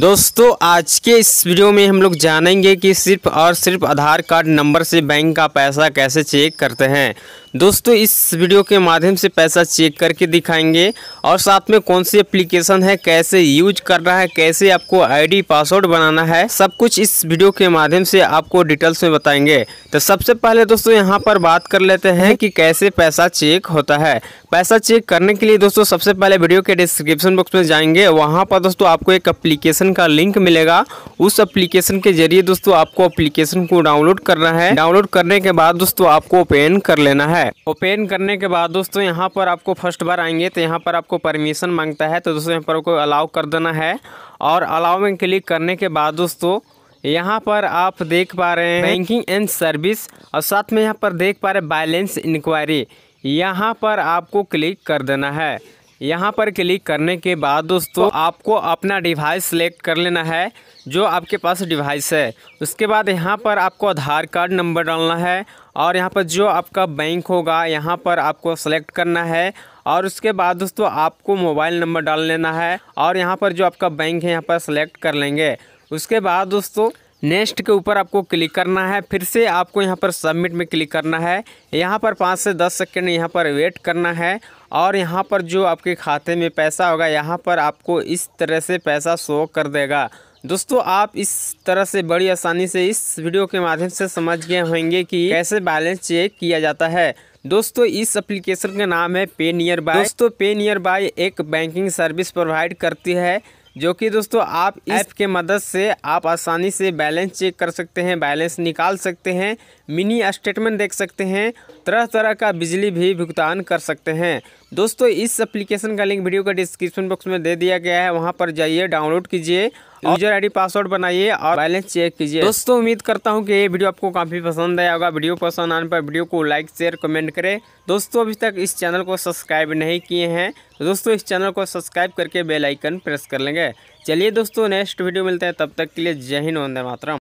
दोस्तों आज के इस वीडियो में हम लोग जानेंगे कि सिर्फ और सिर्फ आधार कार्ड नंबर से बैंक का पैसा कैसे चेक करते हैं दोस्तों इस वीडियो के माध्यम से पैसा चेक करके दिखाएंगे और साथ में कौन सी एप्लीकेशन है कैसे यूज करना है कैसे आपको आईडी पासवर्ड बनाना है सब कुछ इस वीडियो के माध्यम से आपको डिटेल्स में बताएंगे तो सबसे पहले दोस्तों यहाँ पर बात कर लेते हैं कि कैसे पैसा चेक होता है पैसा चेक करने के लिए दोस्तों सबसे पहले वीडियो के डिस्क्रिप्शन बॉक्स में जाएंगे वहाँ पर दोस्तों आपको एक अप्लीकेशन का लिंक मिलेगा उस अप्लीकेशन के जरिए दोस्तों आपको अप्लीकेशन को डाउनलोड करना है डाउनलोड करने के बाद दोस्तों आपको ओपन कर लेना है है ओपन करने के बाद दोस्तों यहाँ पर आपको फर्स्ट बार आएंगे तो यहाँ पर आपको परमिशन मांगता है तो दोस्तों यहाँ पर आपको अलाउ कर देना है और अलाउ में क्लिक करने के बाद दोस्तों यहाँ पर आप देख पा रहे हैं बैंकिंग एंड सर्विस और साथ में यहाँ पर देख पा रहे बैलेंस इंक्वायरी यहाँ पर आपको क्लिक कर देना है यहाँ पर क्लिक करने के बाद दोस्तों आपको अपना डिवाइस सेलेक्ट कर लेना है जो आपके पास डिवाइस है उसके बाद यहाँ पर आपको आधार कार्ड नंबर डालना है और यहाँ पर जो आपका बैंक होगा यहाँ पर आपको सेलेक्ट करना है और उसके बाद दोस्तों आपको मोबाइल नंबर डाल लेना है और यहाँ पर जो आपका बैंक है यहाँ पर सेलेक्ट कर लेंगे उसके बाद दोस्तों नेक्स्ट के ऊपर आपको क्लिक करना है फिर से आपको यहाँ पर सबमिट में क्लिक करना है यहाँ पर पाँच से दस सेकेंड यहाँ पर वेट करना है और यहाँ पर जो आपके खाते में पैसा होगा यहाँ पर आपको इस तरह से पैसा शो कर देगा दोस्तों आप इस तरह से बड़ी आसानी से इस वीडियो के माध्यम से समझ गए होंगे कि कैसे बैलेंस चेक किया जाता है दोस्तों इस एप्लीकेशन का नाम है पे नियर बाय दोस्तों पे नियर बाय एक बैंकिंग सर्विस प्रोवाइड करती है जो कि दोस्तों आप ऐप के मदद से आप आसानी से बैलेंस चेक कर सकते हैं बैलेंस निकाल सकते हैं मिनी स्टेटमेंट देख सकते हैं तरह तरह का बिजली भी भुगतान कर सकते हैं दोस्तों इस एप्लीकेशन का लिंक वीडियो का डिस्क्रिप्शन बॉक्स में दे दिया गया है वहाँ पर जाइए डाउनलोड कीजिए यूजर आईडी पासवर्ड बनाइए और बैलेंस चेक कीजिए दोस्तों उम्मीद करता हूँ कि ये वीडियो आपको काफ़ी पसंद आया होगा वीडियो पसंद आने पर वीडियो को लाइक शेयर कमेंट करें दोस्तों अभी तक इस चैनल को सब्सक्राइब नहीं किए हैं तो दोस्तों इस चैनल को सब्सक्राइब करके बेलाइकन प्रेस कर लेंगे चलिए दोस्तों नेक्स्ट वीडियो मिलता है तब तक के लिए जय हिंद वंदे मातरम